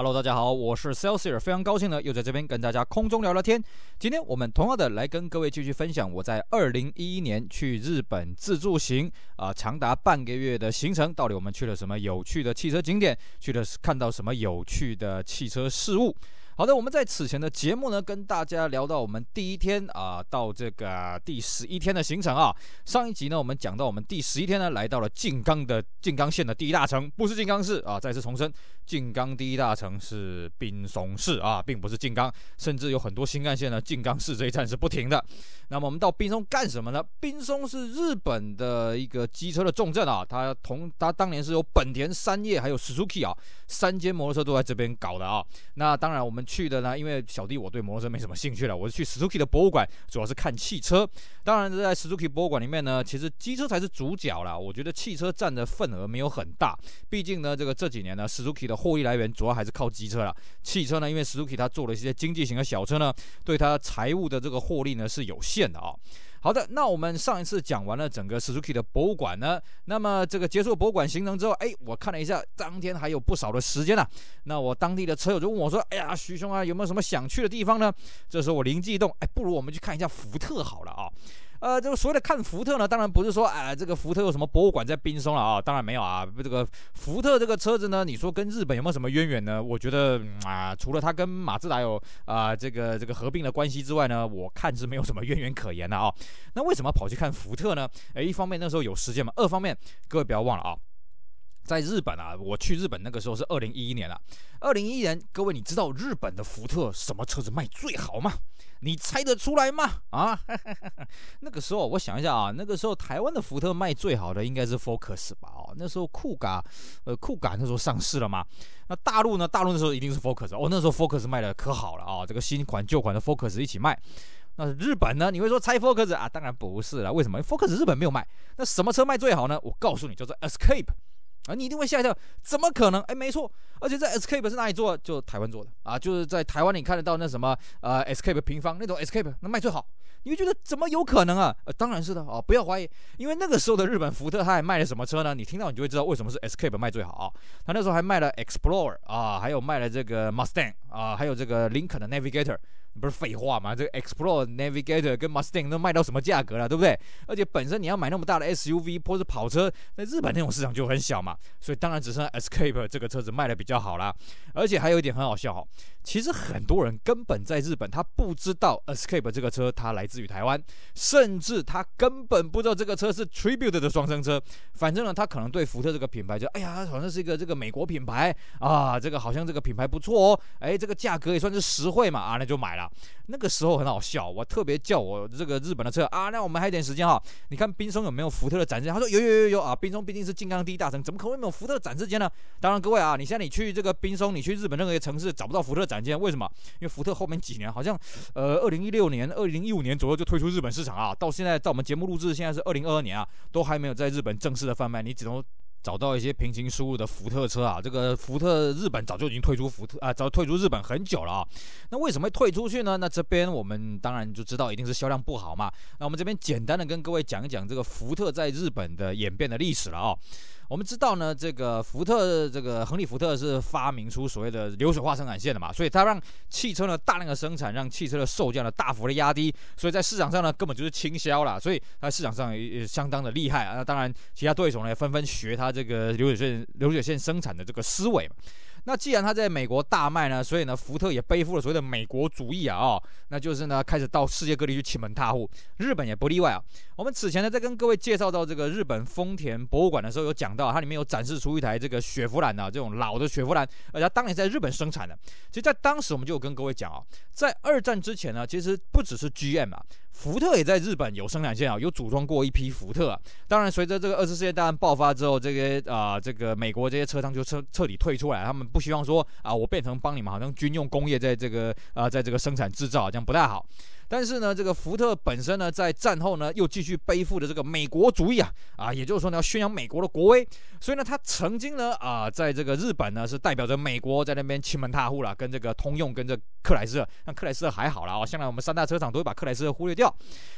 Hello，大家好，我是 Celsius，非常高兴呢，又在这边跟大家空中聊聊天。今天我们同样的来跟各位继续分享我在2011年去日本自助行啊，长达半个月的行程，到底我们去了什么有趣的汽车景点，去了看到什么有趣的汽车事物。好的，我们在此前的节目呢，跟大家聊到我们第一天啊，到这个第十一天的行程啊。上一集呢，我们讲到我们第十一天呢，来到了静冈的静冈县的第一大城，不是静冈市啊。再次重申，静冈第一大城是滨松市啊，并不是静冈。甚至有很多新干线呢，静冈市这一站是不停的。那么我们到滨松干什么呢？滨松是日本的一个机车的重镇啊，它同它当年是有本田、三叶还有 Suzuki 啊，三间摩托车都在这边搞的啊。那当然我们。去的呢？因为小弟我对摩托车没什么兴趣了，我是去史图奇的博物馆，主要是看汽车。当然，在史图奇博物馆里面呢，其实机车才是主角啦。我觉得汽车占的份额没有很大，毕竟呢，这个这几年呢，史图奇的获利来源主要还是靠机车啦。汽车呢，因为史图奇它做了一些经济型的小车呢，对它财务的这个获利呢是有限的啊。好的，那我们上一次讲完了整个 Suzuki 的博物馆呢，那么这个结束博物馆行程之后，哎，我看了一下当天还有不少的时间呢，那我当地的车友就问我说：“哎呀，徐兄啊，有没有什么想去的地方呢？”这时候我灵机一动，哎，不如我们去看一下福特好了啊。呃，这个所谓的看福特呢，当然不是说哎，这个福特有什么博物馆在冰松了啊，当然没有啊。这个福特这个车子呢，你说跟日本有没有什么渊源呢？我觉得啊，除了它跟马自达有啊这个这个合并的关系之外呢，我看是没有什么渊源可言的啊。那为什么跑去看福特呢？哎，一方面那时候有时间嘛，二方面各位不要忘了啊。在日本啊，我去日本那个时候是二零一一年了。二零一一年，各位你知道日本的福特什么车子卖最好吗？你猜得出来吗？啊，那个时候我想一下啊，那个时候台湾的福特卖最好的应该是 Focus 吧？哦，那时候酷嘎，呃，酷感那时候上市了嘛。那大陆呢？大陆那时候一定是 Focus 哦，那时候 Focus 卖的可好了啊，这个新款旧款的 Focus 一起卖。那日本呢？你会说拆 Focus 啊？当然不是了，为什么？Focus 日本没有卖，那什么车卖最好呢？我告诉你，叫做 Escape。啊，你一定会吓一跳，怎么可能？哎，没错，而且这 Escape 是哪里做，就台湾做的啊，就是在台湾你看得到那什么呃 Escape 平方那种 Escape 那卖最好，你会觉得怎么有可能啊？呃，当然是的哦，不要怀疑，因为那个时候的日本福特，他还卖了什么车呢？你听到你就会知道为什么是 Escape 卖最好啊。他那时候还卖了 Explorer 啊，还有卖了这个 Mustang 啊，还有这个林肯的 Navigator，不是废话吗？这个 Explorer、Navigator 跟 Mustang 都卖到什么价格了，对不对？而且本身你要买那么大的 SUV 或者跑车，那日本那种市场就很小嘛。所以当然只剩 Escape 这个车子卖的比较好啦，而且还有一点很好笑哦，其实很多人根本在日本他不知道 Escape 这个车它来自于台湾，甚至他根本不知道这个车是 Tribute 的双生车。反正呢，他可能对福特这个品牌就哎呀，好像是一个这个美国品牌啊，这个好像这个品牌不错哦，哎，这个价格也算是实惠嘛，啊，那就买了。那个时候很好笑，我特别叫我这个日本的车啊，那我们还有点时间哈，你看冰松有没有福特的展示？他说有有有有啊，冰松毕竟是金刚第一大城，怎么可能没有福特展示间呢？当然各位啊，你现在你去这个冰松，你去日本任何一个城市找不到福特展间，为什么？因为福特后面几年好像，呃，二零一六年、二零一五年左右就退出日本市场啊，到现在在我们节目录制，现在是二零二二年啊，都还没有在日本正式的贩卖，你只能。找到一些平行输入的福特车啊，这个福特日本早就已经退出福特啊，早退出日本很久了啊。那为什么会退出去呢？那这边我们当然就知道一定是销量不好嘛。那我们这边简单的跟各位讲一讲这个福特在日本的演变的历史了啊。我们知道呢，这个福特，这个亨利·福特是发明出所谓的流水化生产线的嘛，所以他让汽车呢大量的生产，让汽车的售价呢大幅的压低，所以在市场上呢根本就是倾销啦，所以它市场上也相当的厉害啊。那当然，其他对手呢也纷纷学他这个流水线、流水线生产的这个思维嘛。那既然它在美国大卖呢，所以呢，福特也背负了所谓的美国主义啊，哦，那就是呢开始到世界各地去欺门踏户，日本也不例外啊。我们此前呢在跟各位介绍到这个日本丰田博物馆的时候，有讲到它里面有展示出一台这个雪佛兰啊，这种老的雪佛兰，而且当年在日本生产的。其实在当时我们就有跟各位讲啊，在二战之前呢，其实不只是 GM 啊，福特也在日本有生产线啊，有组装过一批福特。当然，随着这个二次世界大战爆发之后，这些啊这个美国这些车商就彻彻底退出来，他们。不希望说啊，我变成帮你们，好像军用工业在这个啊，在这个生产制造这样不太好。但是呢，这个福特本身呢，在战后呢，又继续背负着这个美国主义啊，啊，也就是说呢，要宣扬美国的国威。所以呢，他曾经呢，啊，在这个日本呢，是代表着美国在那边欺门踏户了，跟这个通用，跟这克莱斯。勒。那克莱斯勒还好了啊，向来我们三大车厂都会把克莱斯忽略掉。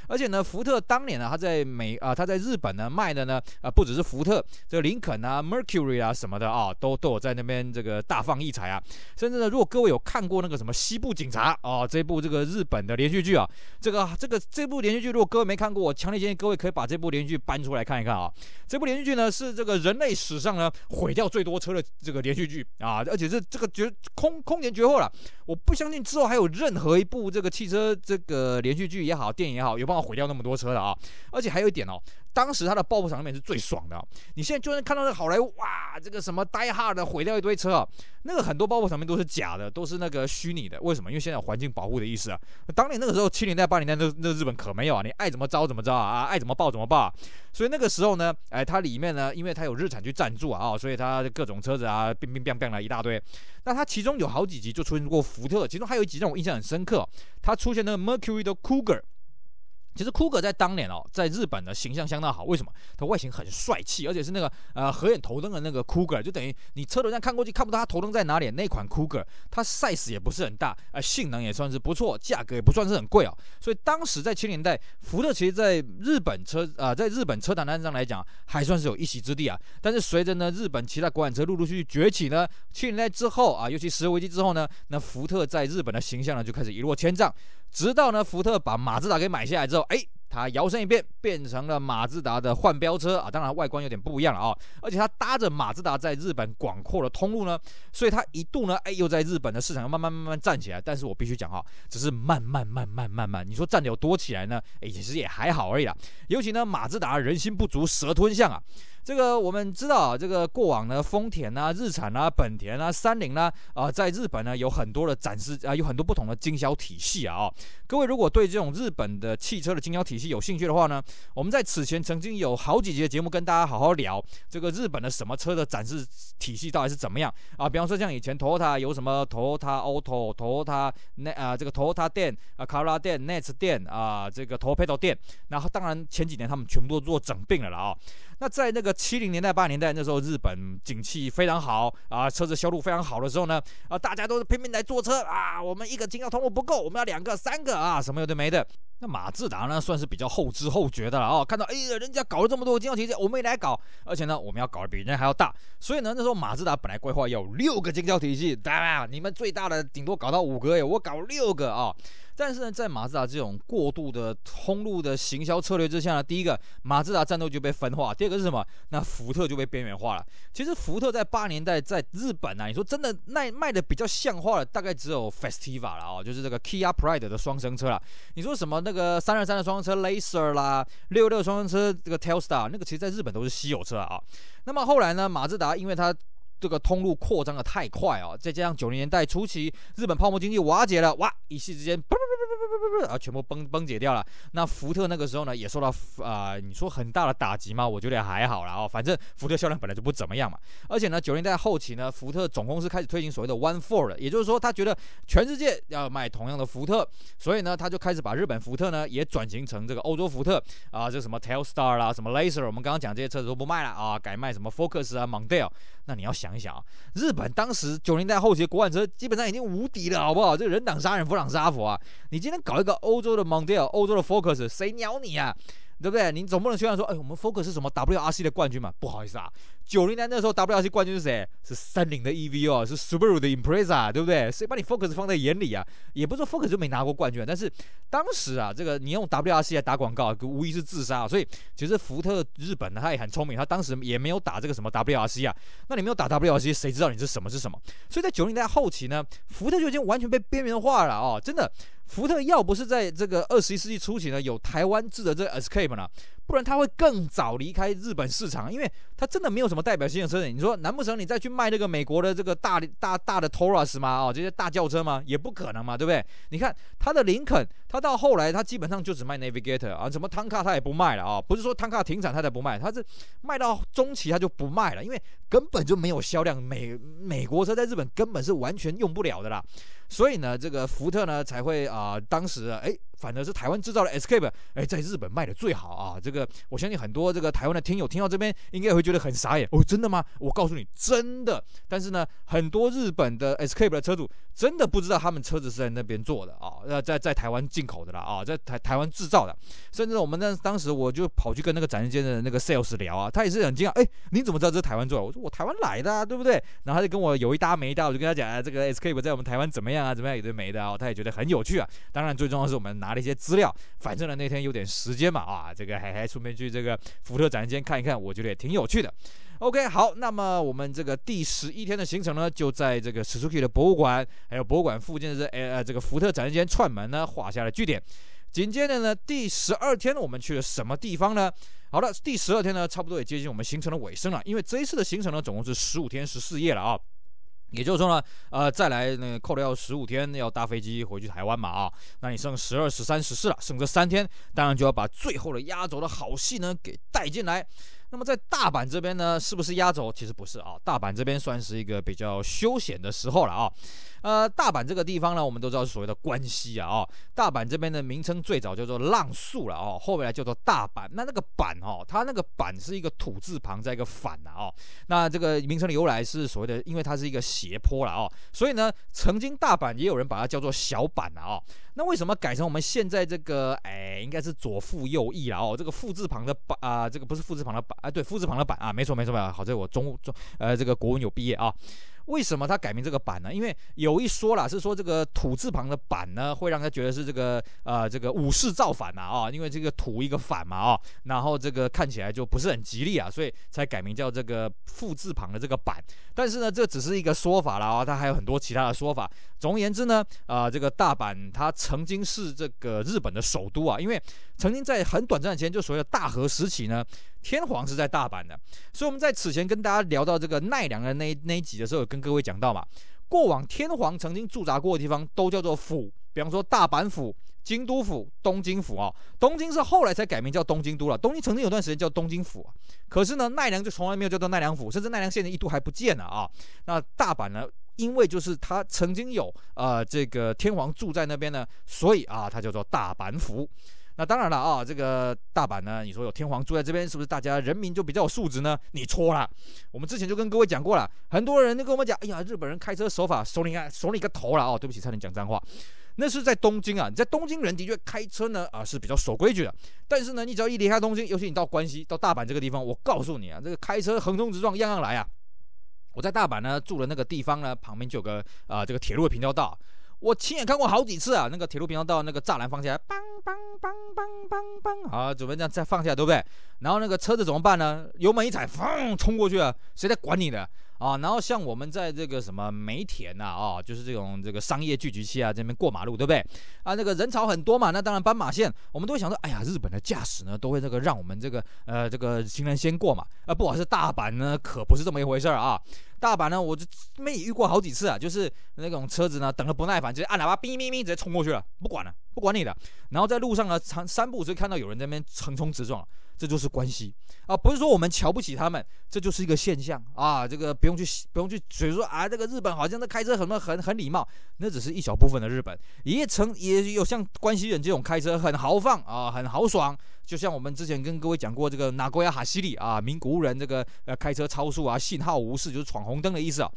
而且呢，福特当年呢，他在美啊，他在日本呢，卖的呢，啊，不只是福特，这个林肯啊、Mercury 啊什么的啊，都都有在那边这个大放异彩啊。甚至呢，如果各位有看过那个什么《西部警察》啊，这部这个日本的连续剧啊。啊，这个这个这部连续剧如果各位没看过，我强烈建议各位可以把这部连续剧搬出来看一看啊。这部连续剧呢是这个人类史上呢毁掉最多车的这个连续剧啊，而且是这个绝空空前绝后了。我不相信之后还有任何一部这个汽车这个连续剧也好，电影也好，有办法毁掉那么多车的啊。而且还有一点哦。当时它的爆破场面是最爽的。你现在就能看到那好莱坞，哇，这个什么呆哈的毁掉一堆车啊，那个很多爆破场面都是假的，都是那个虚拟的。为什么？因为现在有环境保护的意思啊。当年那个时候七零代八零代，那那日本可没有啊，你爱怎么着怎么着啊，爱怎么爆怎么爆。所以那个时候呢，哎，它里面呢，因为它有日产去赞助啊，所以它各种车子啊，乒乒乒乒了一大堆。那它其中有好几集就出现过福特，其中还有一集让我印象很深刻，它出现那个 Mercury Cougar。其实，酷狗在当年哦，在日本的形象相当好。为什么？它外形很帅气，而且是那个呃，合眼头灯的那个酷狗，就等于你车头上看过去，看不到它头灯在哪里。那款酷狗，它 size 也不是很大，哎，性能也算是不错，价格也不算是很贵哦。所以当时在七零代，福特其实在日本车啊，在日本车坛当中来讲，还算是有一席之地啊。但是随着呢，日本其他国产车陆陆续续崛起呢，七零代之后啊，尤其石油危机之后呢，那福特在日本的形象呢，就开始一落千丈。直到呢，福特把马自达给买下来之后，哎，它摇身一变变成了马自达的换标车啊，当然外观有点不一样了啊，而且它搭着马自达在日本广阔的通路呢，所以它一度呢，哎，又在日本的市场慢慢慢慢站起来。但是我必须讲哈，只是慢慢慢慢慢慢，你说站有多起来呢？哎，其实也还好而已啊。尤其呢，马自达人心不足蛇吞象啊。这个我们知道啊，这个过往呢，丰田啊、日产啊、本田啊、三菱呢啊，在日本呢有很多的展示啊，有很多不同的经销体系啊。各位如果对这种日本的汽车的经销体系有兴趣的话呢，我们在此前曾经有好几节节目跟大家好好聊这个日本的什么车的展示体系到底是怎么样啊？比方说像以前 Toyota 有什么 Toyota Auto、Toyota 那啊这个 Toyota 店啊 Carla 店、Netz 店啊这个 Toyota 店，然后当然前几年他们全部都做整并了了啊。那在那个七零年代八零年代那时候，日本景气非常好啊，车子销路非常好的时候呢，啊，大家都是拼命来坐车啊，我们一个经销通路不够，我们要两个、三个啊，什么有的没的。那马自达呢，算是比较后知后觉的了啊，看到哎呀，人家搞了这么多经销体系，我们也来搞，而且呢，我们要搞的比人家还要大。所以呢，那时候马自达本来规划有六个经销体系，当然你们最大的顶多搞到五个我搞六个啊。但是呢，在马自达这种过度的通路的行销策略之下呢，第一个马自达战斗就被分化，第二个是什么？那福特就被边缘化了。其实福特在八年代在日本啊，你说真的卖卖的比较像话的，大概只有 Festiva 了啊，就是这个 Key Pride 的双生车了。你说什么那个三二三的双生车 Laser 啦，六六双生车这个 t e l s t a r 那个其实在日本都是稀有车啊。那么后来呢，马自达因为它。这个通路扩张的太快啊，再加上九零年代初期日本泡沫经济瓦解了，哇，一气之间，啊，全部崩崩解掉了。那福特那个时候呢，也受到啊，你说很大的打击吗？我觉得还好啦哦，反正福特销量本来就不怎么样嘛。而且呢，九零年代后期呢，福特总公司开始推行所谓的 One f o u r 了，也就是说他觉得全世界要卖同样的福特，所以呢，他就开始把日本福特呢也转型成这个欧洲福特啊，这什么 t e i l Star 啦，什么 Laser，我们刚刚讲这些车子都不卖了啊，改卖什么 Focus 啊，Monteal。那你要想一想啊，日本当时九零代后期，的国产车基本上已经无敌了，好不好？这个人挡杀人，佛挡杀佛啊！你今天搞一个欧洲的 m o d e l 欧洲的 Focus，谁鸟你啊？对不对？你总不能宣传说，哎，我们 Focus 是什么 WRC 的冠军嘛？不好意思啊。九零年代的时候，WRC 冠军是谁？是三菱的 EV 哦，是 Subaru 的 Impreza，对不对？谁把你 Focus 放在眼里啊？也不是说 Focus 就没拿过冠军，但是当时啊，这个你用 WRC 来打广告，无疑是自杀。所以其实福特日本呢，他也很聪明，他当时也没有打这个什么 WRC 啊。那你没有打 WRC，谁知道你是什么是什么？所以在九零年代后期呢，福特就已经完全被边缘化了哦，真的，福特要不是在这个二十一世纪初期呢，有台湾制的这 Escape 呢。不然他会更早离开日本市场，因为他真的没有什么代表性的车型。你说，难不成你再去卖那个美国的这个大大大的 Taurus 吗？哦，这些大轿车吗？也不可能嘛，对不对？你看他的林肯，他到后来他基本上就只卖 Navigator 啊，什么 Tanka 他也不卖了啊。不是说 Tanka 停产他才不卖，他是卖到中期他就不卖了，因为根本就没有销量。美美国车在日本根本是完全用不了的啦。所以呢，这个福特呢才会啊，当时哎，反正是台湾制造的 Escape，哎，在日本卖的最好啊。这个我相信很多这个台湾的听友听到这边，应该会觉得很傻眼。哦，真的吗？我告诉你，真的。但是呢，很多日本的 Escape 的车主真的不知道他们车子是在那边做的啊，那在在台湾进口的啦啊，在台台湾制造的。甚至我们那当时我就跑去跟那个展厅的那个 sales 聊啊，他也是很惊讶，哎，你怎么知道这是台湾做的？我说我台湾来的，对不对？然后他就跟我有一搭没一搭，我就跟他讲，哎，这个 Escape 在我们台湾怎么样？啊，怎么样？有的没的啊，他也觉得很有趣啊。当然，最重要的是我们拿了一些资料。反正呢，那天有点时间嘛，啊，这个还还顺便去这个福特展间看一看，我觉得也挺有趣的。OK，好，那么我们这个第十一天的行程呢，就在这个史 k i 的博物馆，还有博物馆附近的这呃这个福特展厅间串门呢，画下了句点。紧接着呢，第十二天我们去了什么地方呢？好了，第十二天呢，差不多也接近我们行程的尾声了，因为这一次的行程呢，总共是十五天十四夜了啊。也就是说呢，呃，再来呢，扣了要十五天，要搭飞机回去台湾嘛啊，那你剩十二、十三、十四了，剩这三天，当然就要把最后的压轴的好戏呢给带进来。那么在大阪这边呢，是不是压轴？其实不是啊，大阪这边算是一个比较休闲的时候了啊。呃，大阪这个地方呢，我们都知道是所谓的关西啊哦，大阪这边的名称最早叫做浪速了哦，后来叫做大阪。那那个“阪”哦，它那个“阪”是一个土字旁加一个反了啊。那这个名称的由来是所谓的，因为它是一个斜坡了哦，所以呢，曾经大阪也有人把它叫做小坂了啊。那为什么改成我们现在这个？哎，应该是左副右翼了哦。这个“副字旁的“阪”啊，这个不是“副字旁的“阪”。哎，对，夫字旁的板啊，没错没错呀，好在我中中呃这个国文有毕业啊。为什么他改名这个板呢？因为有一说啦，是说这个土字旁的板呢，会让他觉得是这个呃这个武士造反呐啊，因为这个土一个反嘛啊，然后这个看起来就不是很吉利啊，所以才改名叫这个复字旁的这个板。但是呢，这只是一个说法啦啊，他还有很多其他的说法。总而言之呢，啊这个大阪它曾经是这个日本的首都啊，因为曾经在很短暂的时间，就所谓的大和时期呢，天皇是在大阪的，所以我们在此前跟大家聊到这个奈良的那那一集的时候跟。各位讲到嘛，过往天皇曾经驻扎过的地方都叫做府，比方说大阪府、京都府、东京府啊。东京是后来才改名叫东京都了，东京曾经有段时间叫东京府啊。可是呢，奈良就从来没有叫做奈良府，甚至奈良县的一度还不见了啊。那大阪呢，因为就是他曾经有呃这个天皇住在那边呢，所以啊，它叫做大阪府。那当然了啊，这个大阪呢，你说有天皇住在这边，是不是大家人民就比较有素质呢？你错了。我们之前就跟各位讲过了，很多人都跟我们讲，哎呀，日本人开车手法，手你啊，手你个头了哦，对不起，差点讲脏话。那是在东京啊，你在东京人的确开车呢啊是比较守规矩的，但是呢，你只要一离开东京，尤其你到关西、到大阪这个地方，我告诉你啊，这个开车横冲直撞，样样来啊。我在大阪呢住的那个地方呢，旁边就有个啊这个铁路的平交道。我亲眼看过好几次啊，那个铁路平要到那个栅栏放下来，梆梆梆梆梆梆，啊，准备这样再放下对不对？然后那个车子怎么办呢？油门一踩，砰，冲过去，谁在管你的？啊，然后像我们在这个什么梅田呐，啊，就是这种这个商业聚集区啊，这边过马路，对不对？啊，那个人潮很多嘛，那当然斑马线，我们都会想说，哎呀，日本的驾驶呢，都会这个让我们这个呃这个行人先过嘛，啊，不好，是大阪呢，可不是这么一回事啊，大阪呢，我就没遇过好几次啊，就是那种车子呢等的不耐烦，直接按喇叭，哔哔哔，直接冲过去了，不管了，不管你的，然后在路上呢，长三步就看到有人在那边横冲直撞。这就是关系啊，不是说我们瞧不起他们，这就是一个现象啊。这个不用去不用去，嘴说啊，这个日本好像在开车很很很礼貌，那只是一小部分的日本，也曾也有像关西人这种开车很豪放啊，很豪爽。就像我们之前跟各位讲过，这个纳国亚哈西利啊，名古屋人这个呃开车超速啊，信号无视就是闯红灯的意思啊。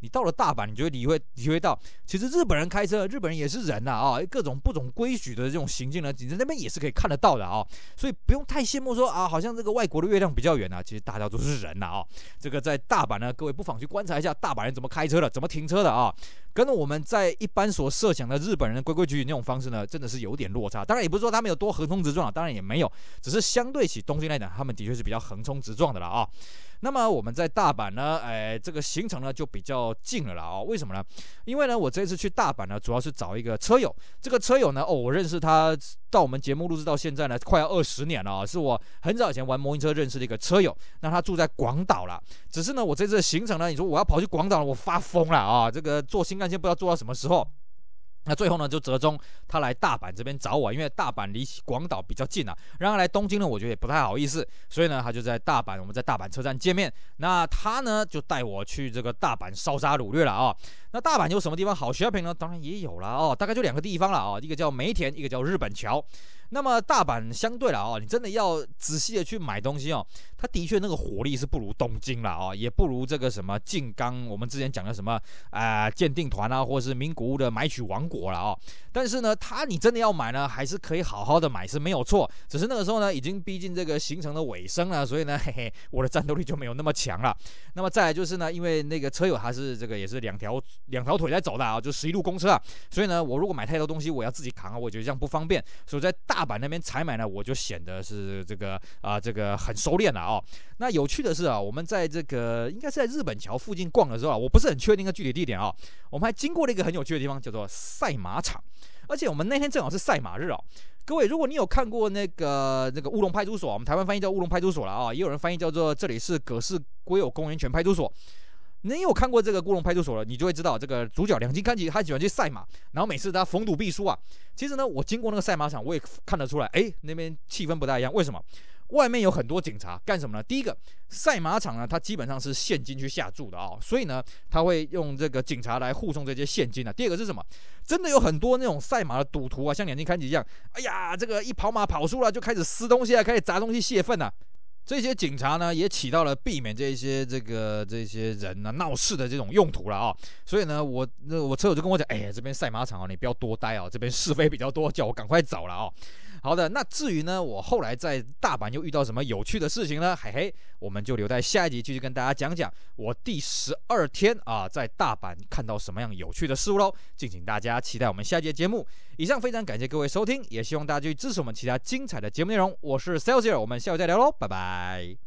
你到了大阪，你就会体会体会到，其实日本人开车，日本人也是人呐啊，各种不懂规矩的这种行径呢，你在那边也是可以看得到的啊。所以不用太羡慕说啊，好像这个外国的月亮比较圆啊，其实大家都是人呐啊。这个在大阪呢，各位不妨去观察一下大阪人怎么开车的，怎么停车的啊。跟我们在一般所设想的日本人规规矩矩那种方式呢，真的是有点落差。当然也不是说他们有多横冲直撞啊，当然也没有。只是相对起东京来讲，他们的确是比较横冲直撞的了啊。那么我们在大阪呢，哎，这个行程呢就比较近了了啊。为什么呢？因为呢，我这次去大阪呢，主要是找一个车友。这个车友呢，哦，我认识他到我们节目录制到现在呢，快要二十年了啊。是我很早以前玩模型车认识的一个车友。那他住在广岛了。只是呢，我这次的行程呢，你说我要跑去广岛，我发疯了啊！这个坐新干线不知道坐到什么时候。那最后呢，就折中，他来大阪这边找我，因为大阪离广岛比较近啊。然后来东京呢，我觉得也不太好意思，所以呢，他就在大阪，我们在大阪车站见面。那他呢，就带我去这个大阪烧杀掳掠了啊。那大阪有什么地方好 shopping 呢？当然也有了哦，大概就两个地方了啊，一个叫梅田，一个叫日本桥。那么大阪相对了哦，你真的要仔细的去买东西哦，他的确那个火力是不如东京了啊，也不如这个什么静冈，我们之前讲的什么啊鉴定团啊，或者是名古屋的买取王国。火了哦，但是呢，它你真的要买呢，还是可以好好的买是没有错，只是那个时候呢，已经逼近这个行程的尾声了，所以呢，嘿嘿，我的战斗力就没有那么强了。那么再来就是呢，因为那个车友他是这个也是两条两条腿在走的啊，就十一路公车啊，所以呢，我如果买太多东西，我要自己扛，啊，我觉得这样不方便，所以在大阪那边采买呢，我就显得是这个啊，这个很熟练了啊。那有趣的是啊，我们在这个应该是在日本桥附近逛的时候啊，我不是很确定具体地点啊，我们还经过了一个很有趣的地方，叫做赛。赛马场，而且我们那天正好是赛马日哦。各位，如果你有看过那个那个乌龙派出所，我们台湾翻译叫乌龙派出所了啊，也有人翻译叫做这里是葛氏龟友公园泉派出所。你有看过这个乌龙派出所了，你就会知道这个主角梁金康吉他喜欢去赛马，然后每次他逢赌必输啊。其实呢，我经过那个赛马场，我也看得出来，哎，那边气氛不大一样，为什么？外面有很多警察干什么呢？第一个，赛马场呢，它基本上是现金去下注的啊，所以呢，他会用这个警察来护送这些现金啊。第二个是什么？真的有很多那种赛马的赌徒啊，像两睛看起一样，哎呀，这个一跑马跑输了就开始撕东西啊，开始砸东西泄愤呐。这些警察呢，也起到了避免这些这个这些人呢闹事的这种用途了啊。所以呢，我那我车友就跟我讲，哎呀，这边赛马场啊，你不要多待啊，这边是非比较多，叫我赶快走了啊。好的，那至于呢，我后来在大阪又遇到什么有趣的事情呢？嘿嘿，我们就留在下一集继续跟大家讲讲我第十二天啊在大阪看到什么样有趣的事物喽！敬请大家期待我们下一节节目。以上非常感谢各位收听，也希望大家去支持我们其他精彩的节目内容。我是 c e l s i e r 我们下期再聊喽，拜拜。